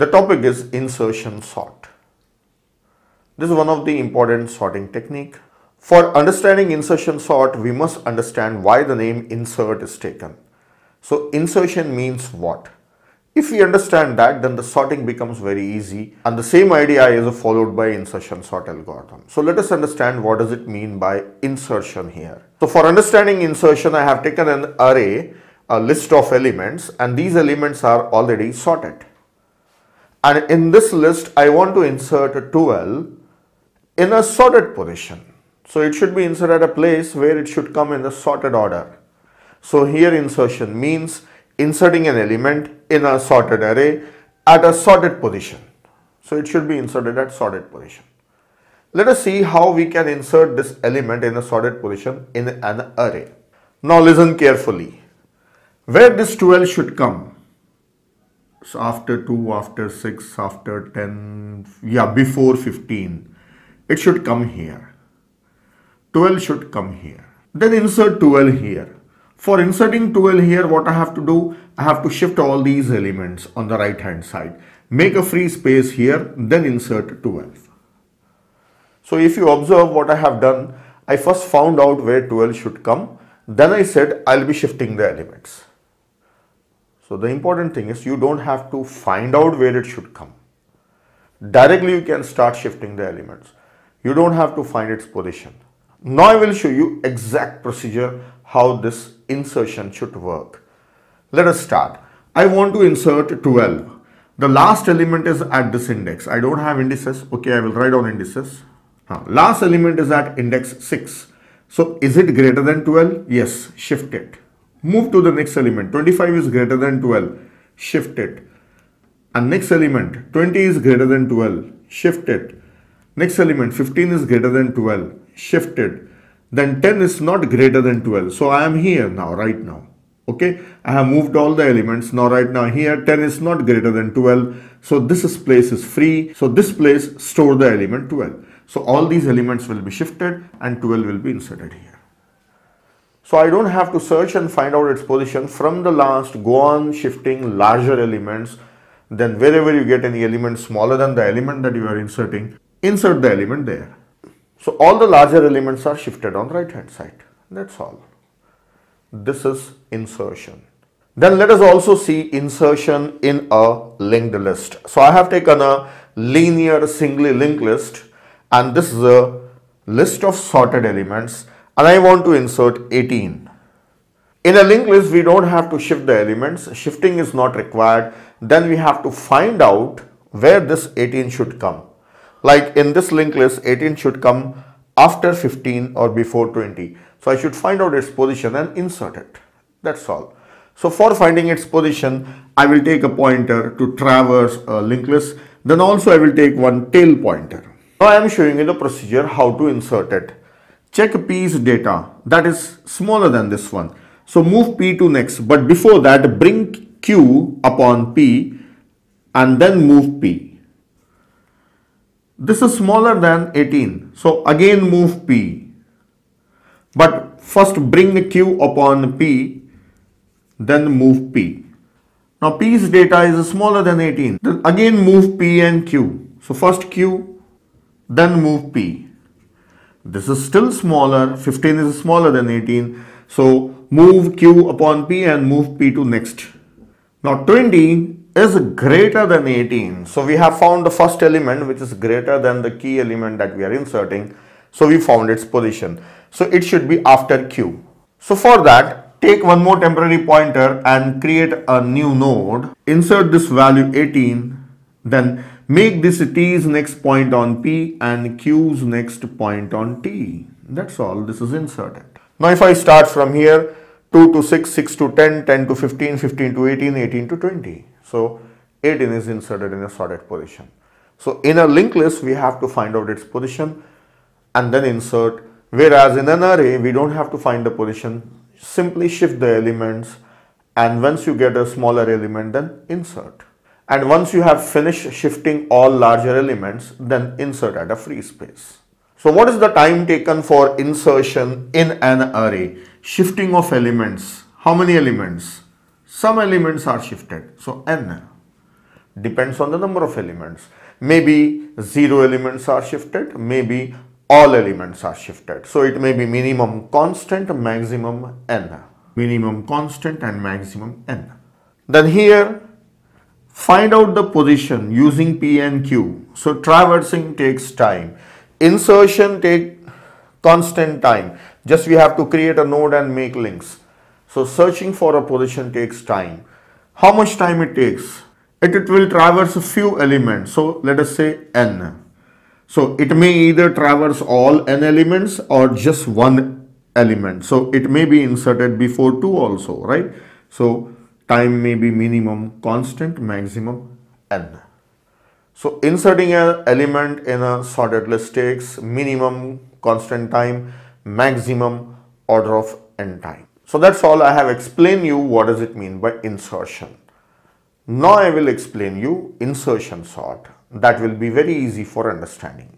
The topic is insertion sort. This is one of the important sorting technique. For understanding insertion sort, we must understand why the name insert is taken. So insertion means what? If we understand that, then the sorting becomes very easy and the same idea is followed by insertion sort algorithm. So let us understand what does it mean by insertion here. So for understanding insertion, I have taken an array, a list of elements and these elements are already sorted and in this list I want to insert a 12 in a sorted position. So it should be inserted at a place where it should come in the sorted order. So here insertion means inserting an element in a sorted array at a sorted position. So it should be inserted at sorted position. Let us see how we can insert this element in a sorted position in an array. Now listen carefully. Where this 12 should come? after 2 after 6 after 10 yeah before 15 it should come here 12 should come here then insert 12 here for inserting 12 here what I have to do I have to shift all these elements on the right hand side make a free space here then insert 12 so if you observe what I have done I first found out where 12 should come then I said I'll be shifting the elements so the important thing is you don't have to find out where it should come. Directly you can start shifting the elements. You don't have to find its position. Now I will show you exact procedure how this insertion should work. Let us start. I want to insert 12. The last element is at this index. I don't have indices. Okay, I will write down indices. Huh. Last element is at index 6. So is it greater than 12? Yes, shift it move to the next element 25 is greater than 12 shift it and next element 20 is greater than 12 shift it next element 15 is greater than 12 shift it then 10 is not greater than 12 so i am here now right now okay i have moved all the elements now right now here 10 is not greater than 12 so this is place is free so this place store the element 12 so all these elements will be shifted and 12 will be inserted here so I don't have to search and find out its position from the last, go on shifting larger elements. Then wherever you get any element smaller than the element that you are inserting, insert the element there. So all the larger elements are shifted on right hand side. That's all. This is insertion. Then let us also see insertion in a linked list. So I have taken a linear singly linked list and this is a list of sorted elements and I want to insert 18. In a linked list, we don't have to shift the elements. Shifting is not required. Then we have to find out where this 18 should come. Like in this linked list, 18 should come after 15 or before 20. So I should find out its position and insert it. That's all. So for finding its position, I will take a pointer to traverse a linked list. Then also I will take one tail pointer. Now I am showing you the procedure how to insert it check a piece data that is smaller than this one. So move P to next, but before that bring Q upon P and then move P. This is smaller than 18. So again move P, but first bring Q upon P, then move P. Now P's data is smaller than 18. Then again move P and Q. So first Q, then move P. This is still smaller. 15 is smaller than 18. So move Q upon P and move P to next. Now 20 is greater than 18. So we have found the first element which is greater than the key element that we are inserting. So we found its position. So it should be after Q. So for that, take one more temporary pointer and create a new node. Insert this value 18. Then Make this T's next point on P and Q's next point on T. That's all. This is inserted. Now if I start from here, 2 to 6, 6 to 10, 10 to 15, 15 to 18, 18 to 20. So 18 is inserted in a sorted position. So in a linked list, we have to find out its position and then insert. Whereas in an array, we don't have to find the position. Simply shift the elements and once you get a smaller element, then insert. And once you have finished shifting all larger elements, then insert at a free space. So what is the time taken for insertion in an array? Shifting of elements. How many elements? Some elements are shifted. So n depends on the number of elements. Maybe zero elements are shifted. Maybe all elements are shifted. So it may be minimum constant, maximum n. Minimum constant and maximum n. Then here Find out the position using P and Q. So traversing takes time. Insertion take constant time. Just we have to create a node and make links. So searching for a position takes time. How much time it takes? It, it will traverse a few elements. So let us say n. So it may either traverse all n elements or just one element. So it may be inserted before two also, right? So time may be minimum, constant, maximum, n. So inserting an element in a sorted list takes minimum, constant time, maximum, order of n time. So that's all I have explained you what does it mean by insertion. Now I will explain you insertion sort. That will be very easy for understanding.